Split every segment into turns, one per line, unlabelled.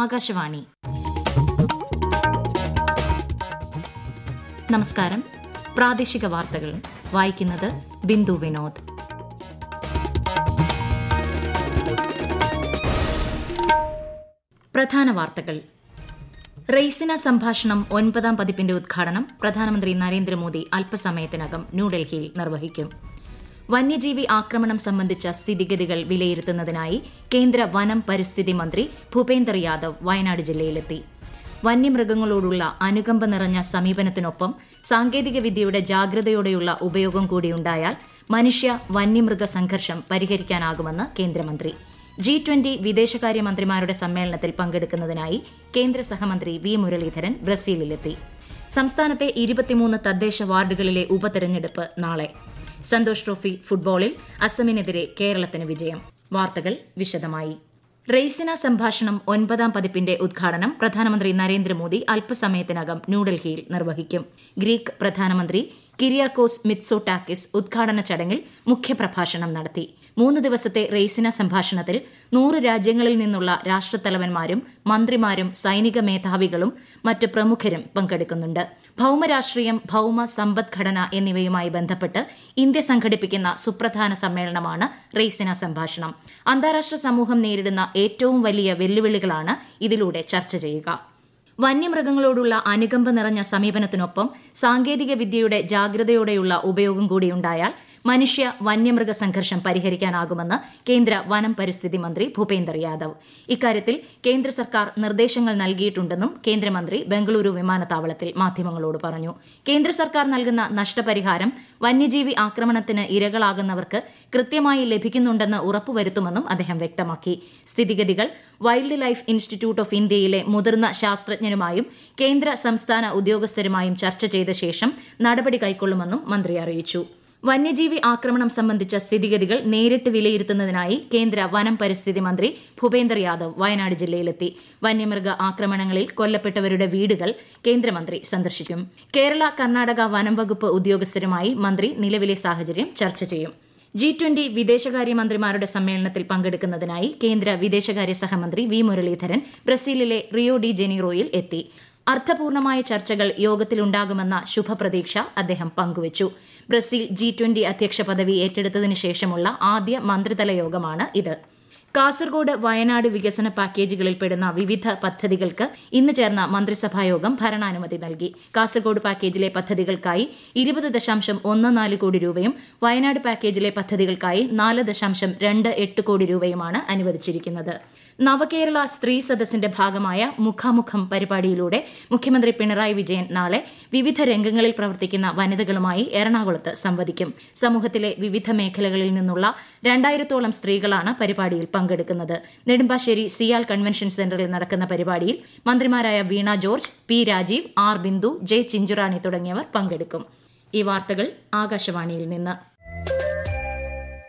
ആകാശവാണി നമസ്കാരം പ്രാദേശിക വാർത്തകൾ വായിക്കുന്നത് ബിന്ദു വിനോദ് പ്രധാന വാർത്തകൾ റെയ്സിന സംഭാഷണം ഒൻപതാം പതിപ്പിന്റെ ഉദ്ഘാടനം പ്രധാനമന്ത്രി നരേന്ദ്രമോദി അല്പസമയത്തിനകം ന്യൂഡൽഹിയിൽ നിർവഹിക്കും വന്യജീവി ആക്രമണം സംബന്ധിച്ച സ്ഥിതിഗതികൾ വിലയിരുത്തുന്നതിനായി കേന്ദ്ര വനം പരിസ്ഥിതി മന്ത്രി ഭൂപേന്ദർ യാദവ് വയനാട് ജില്ലയിലെത്തി വന്യമൃഗങ്ങളോടുള്ള അനുകമ്പ നിറഞ്ഞ സമീപനത്തിനൊപ്പം സാങ്കേതികവിദ്യയുടെ ജാഗ്രതയോടെയുള്ള ഉപയോഗം കൂടിയുണ്ടായാൽ മനുഷ്യ വന്യമൃഗ സംഘർഷം പരിഹരിക്കാനാകുമെന്ന് കേന്ദ്രമന്ത്രി ജി ട്വന്റി വിദേശകാര്യമന്ത്രിമാരുടെ സമ്മേളനത്തിൽ പങ്കെടുക്കുന്നതിനായി കേന്ദ്ര സഹമന്ത്രി വി മുരളീധരൻ ബ്രസീലിലെത്തി സംസ്ഥാനത്തെ ഇരുപത്തിമൂന്ന് തദ്ദേശ വാർഡുകളിലെ ഉപതെരഞ്ഞെടുപ്പ് നാളെ സന്തോഷ് ട്രോഫി ഫുട്ബോളിൽ അസമിനെതിരെ കേരളത്തിന് വിജയം വാർത്തകൾ വിശദമായി റെയ്സിന സംഭാഷണം ഒൻപതാം പതിപ്പിന്റെ ഉദ്ഘാടനം പ്രധാനമന്ത്രി നരേന്ദ്രമോദി അല്പസമയത്തിനകം ന്യൂഡൽഹിയിൽ നിർവഹിക്കും ഗ്രീക്ക് പ്രധാനമന്ത്രി കിരിയാക്കോസ് മിത്സോട്ടാക്കിസ് ഉദ്ഘാടന ചടങ്ങിൽ മുഖ്യപ്രഭാഷണം നടത്തി മൂന്ന് ദിവസത്തെ റെയ്സിന സംഭാഷണത്തിൽ നൂറ് രാജ്യങ്ങളിൽ നിന്നുള്ള രാഷ്ട്രത്തലവന്മാരും മന്ത്രിമാരും സൈനിക മേധാവികളും മറ്റ് പ്രമുഖരും പങ്കെടുക്കുന്നുണ്ട് ഭൌമരാഷ്ട്രീയം ഭൌമ സമ്പദ്ഘടന എന്നിവയുമായി ബന്ധപ്പെട്ട് ഇന്ത്യ സംഘടിപ്പിക്കുന്ന സുപ്രധാന സമ്മേളനമാണ് റെയ്സിന സംഭാഷണം അന്താരാഷ്ട്ര സമൂഹം നേരിടുന്ന ഏറ്റവും വലിയ വെല്ലുവിളികളാണ് ഇതിലൂടെ ചർച്ച ചെയ്യുക വന്യമൃഗങ്ങളോടുള്ള അനുകമ്പ നിറഞ്ഞ സമീപനത്തിനൊപ്പം സാങ്കേതിക വിദ്യയുടെ ജാഗ്രതയോടെയുള്ള ഉപയോഗം കൂടിയുണ്ടായാൽ മനുഷ്യ വന്യമൃഗ സംഘർഷം പരിഹരിക്കാനാകുമെന്ന് കേന്ദ്ര വനം പരിസ്ഥിതി മന്ത്രി ഭൂപേന്ദർ യാദവ് ഇക്കാര്യത്തിൽ കേന്ദ്ര സർക്കാർ നിർദ്ദേശങ്ങൾ നൽകിയിട്ടുണ്ടെന്നും കേന്ദ്രമന്ത്രി ബംഗളൂരു വിമാനത്താവളത്തിൽ മാധ്യമങ്ങളോട് പറഞ്ഞു കേന്ദ്ര സർക്കാർ നൽകുന്ന നഷ്ടപരിഹാരം വന്യജീവി ആക്രമണത്തിന് ഇരകളാകുന്നവർക്ക് കൃത്യമായി ലഭിക്കുന്നുണ്ടെന്ന് ഉറപ്പുവരുത്തുമെന്നും അദ്ദേഹം വ്യക്തമാക്കി സ്ഥിതിഗതികൾ വൈൽഡ് ലൈഫ് ഇൻസ്റ്റിറ്റ്യൂട്ട് ഓഫ് ഇന്ത്യയിലെ മുതിർന്ന ശാസ്ത്രജ്ഞരുമായും കേന്ദ്ര സംസ്ഥാന ഉദ്യോഗസ്ഥരുമായും ചർച്ച ചെയ്ത ശേഷം നടപടി കൈക്കൊള്ളുമെന്നും മന്ത്രി അറിയിച്ചു വന്യജീവി ആക്രമണം സംബന്ധിച്ച സ്ഥിതിഗതികൾ നേരിട്ട് വിലയിരുത്തുന്നതിനായി കേന്ദ്ര വനം പരിസ്ഥിതി മന്ത്രി ഭൂപേന്ദർ യാദവ് വയനാട് ജില്ലയിലെത്തി വന്യമൃഗ ആക്രമണങ്ങളിൽ കൊല്ലപ്പെട്ടവരുടെ വീടുകൾ കേന്ദ്രമന്ത്രി സന്ദർശിക്കും കേരള കർണാടക വനം വകുപ്പ് ഉദ്യോഗസ്ഥരുമായി മന്ത്രി നിലവിലെ സാഹചര്യം ചർച്ച ചെയ്യും ജി ട്വന്റി വിദേശകാര്യമന്ത്രിമാരുടെ സമ്മേളനത്തിൽ പങ്കെടുക്കുന്നതിനായി കേന്ദ്ര വിദേശകാര്യ സഹമന്ത്രി വി മുരളീധരൻ ബ്രസീലിലെ റിയോ ഡി ജനീറോയിൽ എത്തി അർത്ഥപൂർണമായ ചർച്ചകൾ യോഗത്തിലുണ്ടാകുമെന്ന ശുഭപ്രതീക്ഷ അദ്ദേഹം പങ്കുവച്ചു ബ്രസീൽ ജി ട്വന്റി അധ്യക്ഷ പദവി ഏറ്റെടുത്തതിനു ശേഷമുള്ള ആദ്യ മന്ത്രിതല യോഗമാണ് ഇത് കാസർഗോഡ് വയനാട് വികസന പാക്കേജുകളിൽ പെടുന്ന വിവിധ പദ്ധതികൾക്ക് ഇന്ന് ചേർന്ന മന്ത്രിസഭാ യോഗം ഭരണാനുമതി നൽകി കാസർഗോഡ് പാക്കേജിലെ പദ്ധതികൾക്കായി ഇരുപത് ദശാംശം ഒന്ന് നാല് കോടി രൂപയും വയനാട് പാക്കേജിലെ പദ്ധതികൾക്കായി നാല് ദശാംശം രണ്ട് എട്ട് കോടി രൂപയുമാണ് അനുവദിച്ചിരിക്കുന്നത് നവകേരള സ്ത്രീ സദസ്സിന്റെ ഭാഗമായ മുഖാമുഖം പരിപാടിയിലൂടെ മുഖ്യമന്ത്രി പിണറായി വിജയൻ നാളെ വിവിധ രംഗങ്ങളിൽ പ്രവർത്തിക്കുന്ന വനിതകളുമായി എറണാകുളത്ത് സംവദിക്കും സമൂഹത്തിലെ വിവിധ മേഖലകളിൽ നിന്നുള്ള രണ്ടായിരത്തോളം സ്ത്രീകളാണ് പരിപാടിയിൽ പങ്കെടുക്കുന്നത് നെടുമ്പാശ്ശേരി സിയാൽ കൺവെൻഷൻ സെന്ററിൽ നടക്കുന്ന പരിപാടിയിൽ മന്ത്രിമാരായ Veena George P Rajeev R Bindu J Chinchurani തുടങ്ങിയവർ പങ്കെടുക്കും ഈ വാർത്തകൾ ആകാശവാണിയിൽ നിന്ന്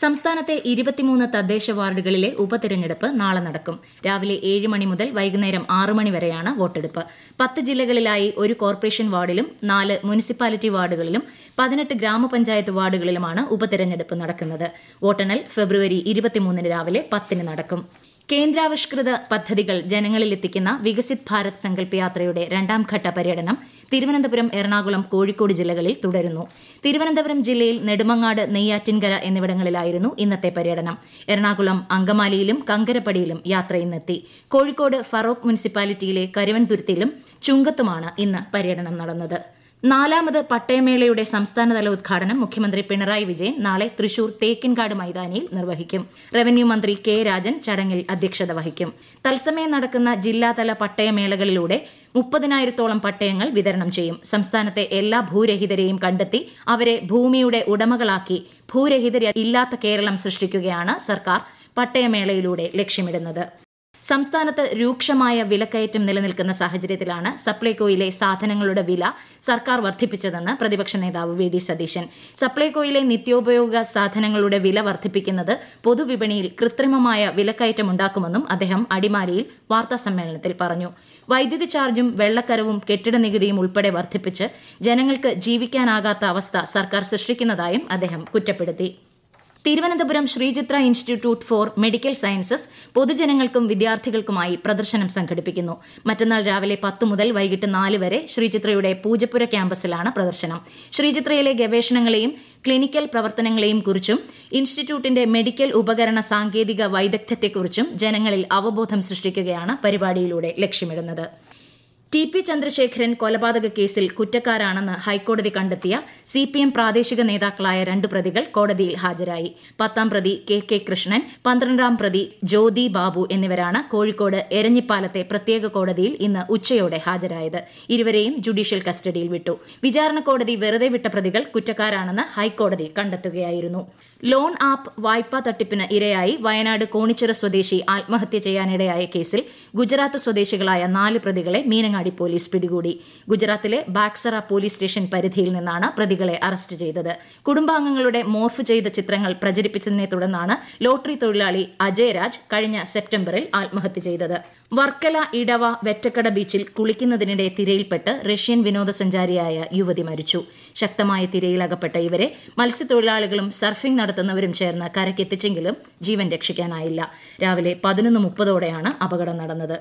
സംസ്ഥാനത്തെ ഇരുപത്തിമൂന്ന് തദ്ദേശ വാർഡുകളിലെ ഉപതെരഞ്ഞെടുപ്പ് നാളെ നടക്കും രാവിലെ ഏഴ് മണി മുതൽ വൈകുന്നേരം ആറ് മണി വരെയാണ് വോട്ടെടുപ്പ് പത്ത് ജില്ലകളിലായി ഒരു കോർപ്പറേഷൻ വാർഡിലും നാല് മുനിസിപ്പാലിറ്റി വാർഡുകളിലും പതിനെട്ട് ഗ്രാമപഞ്ചായത്ത് വാർഡുകളിലുമാണ് ഉപതെരഞ്ഞെടുപ്പ് നടക്കുന്നത് വോട്ടെണ്ണൽ ഫെബ്രുവരി ഇരുപത്തിമൂന്നിന് രാവിലെ പത്തിന് നടക്കും കേന്ദ്രാവിഷ്കൃത പദ്ധതികൾ ജനങ്ങളിൽ എത്തിക്കുന്ന വികസിത് ഭാരത് സങ്കല്പ യാത്രയുടെ രണ്ടാം ഘട്ട പര്യടനം തിരുവനന്തപുരം എറണാകുളം കോഴിക്കോട് ജില്ലകളിൽ തുടരുന്നു തിരുവനന്തപുരം ജില്ലയിൽ നെടുമങ്ങാട് നെയ്യാറ്റിൻകര എന്നിവിടങ്ങളിലായിരുന്നു ഇന്നത്തെ പര്യടനം എറണാകുളം അങ്കമാലിയിലും കങ്കരപ്പടിയിലും യാത്ര ഇന്നെത്തി കോഴിക്കോട് ഫറോക്ക് മുനിസിപ്പാലിറ്റിയിലെ കരുവൻതുരുത്തിയിലും ചുങ്കത്തുമാണ് ഇന്ന് പര്യടനം നടന്നത് നാലാമത് പട്ടയമേളയുടെ സംസ്ഥാനതല ഉദ്ഘാടനം മുഖ്യമന്ത്രി പിണറായി വിജയൻ നാളെ തൃശൂർ തേക്കിൻകാട് മൈതാനിയിൽ നിർവഹിക്കും റവന്യൂ മന്ത്രി കെ രാജൻ ചടങ്ങിൽ അധ്യക്ഷത വഹിക്കും തത്സമയം നടക്കുന്ന ജില്ലാതല പട്ടയമേളകളിലൂടെ മുപ്പതിനായിരത്തോളം പട്ടയങ്ങൾ വിതരണം ചെയ്യും സംസ്ഥാനത്തെ എല്ലാ ഭൂരഹിതരെയും കണ്ടെത്തി അവരെ ഭൂമിയുടെ ഉടമകളാക്കി ഭൂരഹിതരെ ഇല്ലാത്ത കേരളം സൃഷ്ടിക്കുകയാണ് സർക്കാർ പട്ടയമേളയിലൂടെ ലക്ഷ്യമിടുന്നത് സംസ്ഥാനത്ത് രൂക്ഷമായ വിലക്കയറ്റം നിലനിൽക്കുന്ന സാഹചര്യത്തിലാണ് സപ്ലൈകോയിലെ സാധനങ്ങളുടെ വില സർക്കാർ വർദ്ധിപ്പിച്ചതെന്ന് പ്രതിപക്ഷ നേതാവ് വി ഡി സതീശൻ സപ്ലൈകോയിലെ നിത്യോപയോഗ സാധനങ്ങളുടെ വില വർദ്ധിപ്പിക്കുന്നത് പൊതുവിപണിയിൽ കൃത്രിമമായ വിലക്കയറ്റം ഉണ്ടാക്കുമെന്നും അദ്ദേഹം അടിമാലിയിൽ വാർത്താസമ്മേളനത്തിൽ പറഞ്ഞു വൈദ്യുതി ചാർജും വെള്ളക്കരവും കെട്ടിട നികുതിയും ഉൾപ്പെടെ വർദ്ധിപ്പിച്ച് ജനങ്ങൾക്ക് ജീവിക്കാനാകാത്ത അവസ്ഥ സർക്കാർ സൃഷ്ടിക്കുന്നതായും അദ്ദേഹം കുറ്റപ്പെടുത്തി Thiruvananthapuram Sree Chitra Institute for Medical Sciences പൊതുജനങ്ങൾക്കും വിദ്യാർത്ഥികൾക്കുമായി പ്രദർശനം സംഘടിപ്പിക്കുന്നു മറ്റന്നാൾ രാവിലെ പത്ത് മുതൽ വൈകിട്ട് നാല് വരെ ശ്രീചിത്രയുടെ പൂജപ്പുര ക്യാമ്പസിലാണ് പ്രദർശനം ശ്രീചിത്രയിലെ ഗവേഷണങ്ങളെയും ക്ലിനിക്കൽ പ്രവർത്തനങ്ങളെയും കുറിച്ചും ഇൻസ്റ്റിറ്റ്യൂട്ടിന്റെ മെഡിക്കൽ ഉപകരണ സാങ്കേതിക വൈദഗ്ധ്യത്തെക്കുറിച്ചും ജനങ്ങളിൽ അവബോധം സൃഷ്ടിക്കുകയാണ് പരിപാടിയിലൂടെ ലക്ഷ്യമിടുന്നത് ടി പി ചന്ദ്രശേഖരൻ കൊലപാതക കേസിൽ കുറ്റക്കാരാണെന്ന് ഹൈക്കോടതി കണ്ടെത്തിയ സി പി എം പ്രാദേശിക നേതാക്കളായ രണ്ട് പ്രതികൾ കോടതിയിൽ ഹാജരായി പത്താം പ്രതി കെ കെ കൃഷ്ണൻ പന്ത്രണ്ടാം പ്രതി ജ്യോതി ബാബു എന്നിവരാണ് കോഴിക്കോട് എരഞ്ഞിപ്പാലത്തെ പ്രത്യേക കോടതിയിൽ ഇന്ന് ഉച്ചയോടെ ഹാജരായത് ഇരുവരെയും ജുഡീഷ്യൽ കസ്റ്റഡിയിൽ വിട്ടു വിചാരണ കോടതി വെറുതെ വിട്ട പ്രതികൾ കുറ്റക്കാരാണെന്ന് ഹൈക്കോടതി കണ്ടെത്തുകയായിരുന്നു ലോൺ ആപ്പ് വായ്പാ തട്ടിപ്പിന് ഇരയായി വയനാട് കോണിച്ചിറ സ്വദേശി ആത്മഹത്യ ചെയ്യാനിടയായ കേസിൽ ഗുജറാത്ത് സ്വദേശികളായ നാല് പ്രതികളെ മീനങ്ങാടി പോലീസ് പിടികൂടി ഗുജറാത്തിലെ ബാക്സറ പോലീസ് സ്റ്റേഷൻ പരിധിയിൽ നിന്നാണ് പ്രതികളെ അറസ്റ്റ് ചെയ്തത് കുടുംബാംഗങ്ങളുടെ മോർഫ് ചെയ്ത ചിത്രങ്ങൾ പ്രചരിപ്പിച്ചതിനെ തുടർന്നാണ് ലോട്ടറി തൊഴിലാളി അജയ് രാജ് കഴിഞ്ഞ സെപ്റ്റംബറിൽ ആത്മഹത്യ ചെയ്തത് വർക്കല ഇടവ വെറ്റക്കട ബീച്ചിൽ കുളിക്കുന്നതിനിടെ തിരയിൽപ്പെട്ട് റഷ്യൻ വിനോദസഞ്ചാരിയായ യുവതി മരിച്ചു ശക്തമായ തിരയിലകപ്പെട്ട ഇവരെ മത്സ്യത്തൊഴിലാളികളും സർഫിംഗ് നടത്തുന്നവരും ചേർന്ന് കരക്കെത്തിച്ചെങ്കിലും ജീവൻ രക്ഷിക്കാനായില്ല രാവിലെ പതിനൊന്ന് മുപ്പതോടെയാണ് അപകടം നടന്നത്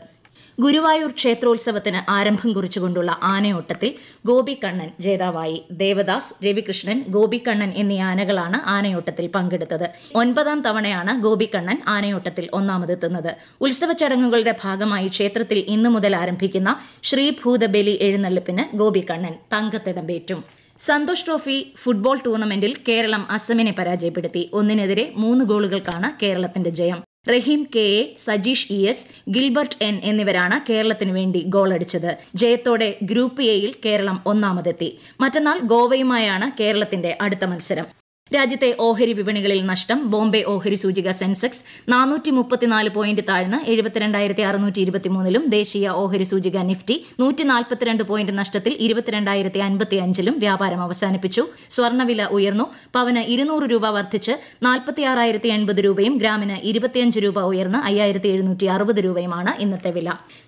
ഗുരുവായൂർ ക്ഷേത്രോത്സവത്തിന് ആരംഭം കുറിച്ചുകൊണ്ടുള്ള ആനയോട്ടത്തിൽ ഗോപികണ്ണൻ ജേതാവായി ദേവദാസ് രവികൃഷ്ണൻ ഗോപികണ്ണൻ എന്നീ ആനകളാണ് ആനയോട്ടത്തിൽ പങ്കെടുത്തത് ഒൻപതാം തവണയാണ് ഗോപികണ്ണൻ ആനയോട്ടത്തിൽ ഒന്നാമതെത്തുന്നത് ഉത്സവ ചടങ്ങുകളുടെ ഭാഗമായി ക്ഷേത്രത്തിൽ ഇന്നു മുതൽ ആരംഭിക്കുന്ന ശ്രീഭൂതബലി എഴുന്നള്ളിപ്പിന് ഗോപികണ്ണൻ തങ്കത്തിടമ്പേറ്റും സന്തോഷ് ട്രോഫി ഫുട്ബോൾ ടൂർണമെന്റിൽ കേരളം അസമിനെ പരാജയപ്പെടുത്തി ഒന്നിനെതിരെ മൂന്ന് ഗോളുകൾക്കാണ് കേരളത്തിന്റെ ജയം Raheem K A Sajeesh E S Gilbert N എന്നിവരാണ് കേരളത്തിനു വേണ്ടി ഗോളടിച്ചത് ജയത്തോടെ ഗ്രൂപ്പ് എയിൽ കേരളം ഒന്നാമതെത്തി മറ്റന്നാൾ ഗോവയുമായാണ് കേരളത്തിന്റെ അടുത്ത മത്സരം രാജ്യത്തെ ഓഹരി വിപണികളിൽ നഷ്ടം ബോംബെ ഓഹരി സൂചിക സെൻസെക്സ് നാനൂറ്റി മുപ്പത്തിനാല് പോയിന്റ് താഴ്ന്ന് എഴുപത്തിരണ്ടായിരത്തി അറുന്നൂറ്റി ഇരുപത്തിമൂന്നിലും ദേശീയ ഓഹരി സൂചിക നിഫ്റ്റി നൂറ്റി നാൽപ്പത്തിരണ്ട് പോയിന്റ് നഷ്ടത്തിൽ ഇരുപത്തിരണ്ടായിരത്തി അൻപത്തി അഞ്ചിലും വ്യാപാരം അവസാനിപ്പിച്ചു സ്വർണ്ണവില ഉയർന്നു പവന് ഇരുന്നൂറ് രൂപ വർദ്ധിച്ച് നാൽപ്പത്തിയാറായിരത്തി എൺപത് രൂപയും ഗ്രാമിന് ഇരുപത്തിയഞ്ച് രൂപ ഉയർന്ന് അയ്യായിരത്തി എഴുന്നൂറ്റി അറുപത് രൂപയുമാണ് ഇന്നത്തെ വില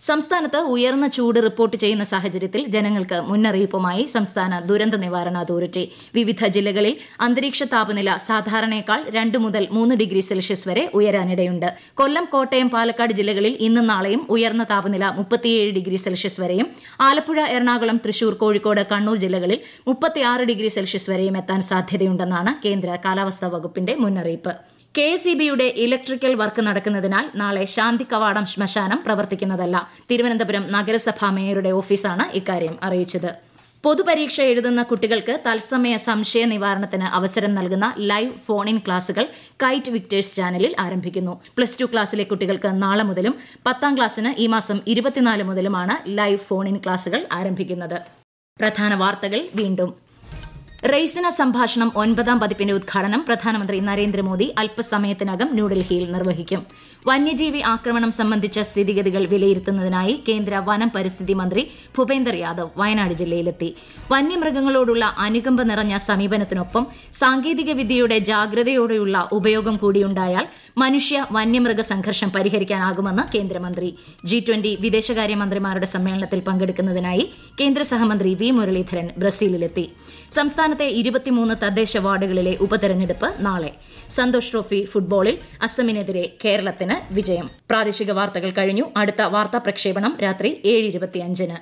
സംസ്ഥാനത്ത് ഉയർന്ന ചൂട് റിപ്പോർട്ട് ചെയ്യുന്ന സാഹചര്യത്തിൽ ജനങ്ങൾക്ക് മുന്നറിയിപ്പുമായി സംസ്ഥാന ദുരന്ത നിവാരണ അതോറിറ്റി വിവിധ ജില്ലകളിൽ അന്തരീക്ഷ താപനില സാധാരണയേക്കാൾ രണ്ട് മുതൽ മൂന്ന് ഡിഗ്രി സെൽഷ്യസ് വരെ ഉയരാനിടയുണ്ട് കൊല്ലം കോട്ടയം പാലക്കാട് ജില്ലകളിൽ ഇന്നും നാളെയും ഉയർന്ന താപനില മുപ്പത്തിയേഴ് ഡിഗ്രി സെൽഷ്യസ് വരെയും ആലപ്പുഴ എറണാകുളം തൃശൂർ കോഴിക്കോട് കണ്ണൂർ ജില്ലകളിൽ മുപ്പത്തിയാറ് ഡിഗ്രി സെൽഷ്യസ് വരെയും എത്താൻ സാധ്യതയുണ്ടെന്നാണ് കേന്ദ്ര കാലാവസ്ഥാ വകുപ്പിന്റെ മുന്നറിയിപ്പ് കെ എസ് ഇ ബിയുടെ ഇലക്ട്രിക്കൽ വർക്ക് നടക്കുന്നതിനാൽ നാളെ ശാന്തി കവാടം ശ്മശാനം പ്രവർത്തിക്കുന്നതല്ല തിരുവനന്തപുരം നഗരസഭാ മേയറുടെ ഓഫീസാണ് ഇക്കാര്യം അറിയിച്ചത് പൊതുപരീക്ഷ എഴുതുന്ന കുട്ടികൾക്ക് തത്സമയ സംശയ നിവാരണത്തിന് അവസരം നൽകുന്ന ലൈവ് ഫോൺ ഇൻ ക്ലാസുകൾ കൈറ്റ് വിക്ടേഴ്സ് ചാനലിൽ ആരംഭിക്കുന്നു പ്ലസ് ടു ക്ലാസ്സിലെ കുട്ടികൾക്ക് നാളെ മുതലും പത്താം ക്ലാസ്സിന് ഈ മാസം ഇരുപത്തിനാല് മുതലുമാണ് ലൈവ് ഫോൺ ഇൻ ക്ലാസുകൾ ആരംഭിക്കുന്നത് പ്രധാന വാർത്തകൾ വീണ്ടും റെയ്സിന സംഭാഷണം ഒൻപതാം പതിപ്പിന്റെ ഉദ്ഘാടനം പ്രധാനമന്ത്രി നരേന്ദ്രമോദി അല്പസമയത്തിനകം ന്യൂഡൽഹിയിൽ നിർവഹിക്കും വന്യജീവി ആക്രമണം സംബന്ധിച്ച സ്ഥിതിഗതികൾ വിലയിരുത്തുന്നതിനായി കേന്ദ്ര വനം പരിസ്ഥിതി മന്ത്രി ഭൂപേന്ദർ യാദവ് വയനാട് ജില്ലയിലെത്തി വന്യമൃഗങ്ങളോടുള്ള അനുകമ്പ നിറഞ്ഞ സമീപനത്തിനൊപ്പം സാങ്കേതിക വിദ്യയുടെ ജാഗ്രതയോടെയുള്ള ഉപയോഗം കൂടിയുണ്ടായാൽ മനുഷ്യ വന്യമൃഗ സംഘർഷം പരിഹരിക്കാനാകുമെന്ന് കേന്ദ്രമന്ത്രി ജി ട്വന്റി വിദേശകാര്യമന്ത്രിമാരുടെ സമ്മേളനത്തിൽ പങ്കെടുക്കുന്നതിനായി കേന്ദ്ര സഹമന്ത്രി വി മുരളീധരൻ ബ്രസീലിലെത്തി സംസ്ഥാനത്തെ ഇരുപത്തിമൂന്ന് തദ്ദേശ വാർഡുകളിലെ ഉപതെരഞ്ഞെടുപ്പ് നാളെ സന്തോഷ് ട്രോഫി ഫുട്ബോളിൽ അസമിനെതിരെ കേരളത്തിന് വിജയം പ്രാദേശിക വാർത്തകൾ കഴിഞ്ഞു അടുത്ത വാർത്താ പ്രക്ഷേപണം രാത്രി ഏഴ് ഇരുപത്തിയഞ്ചിന്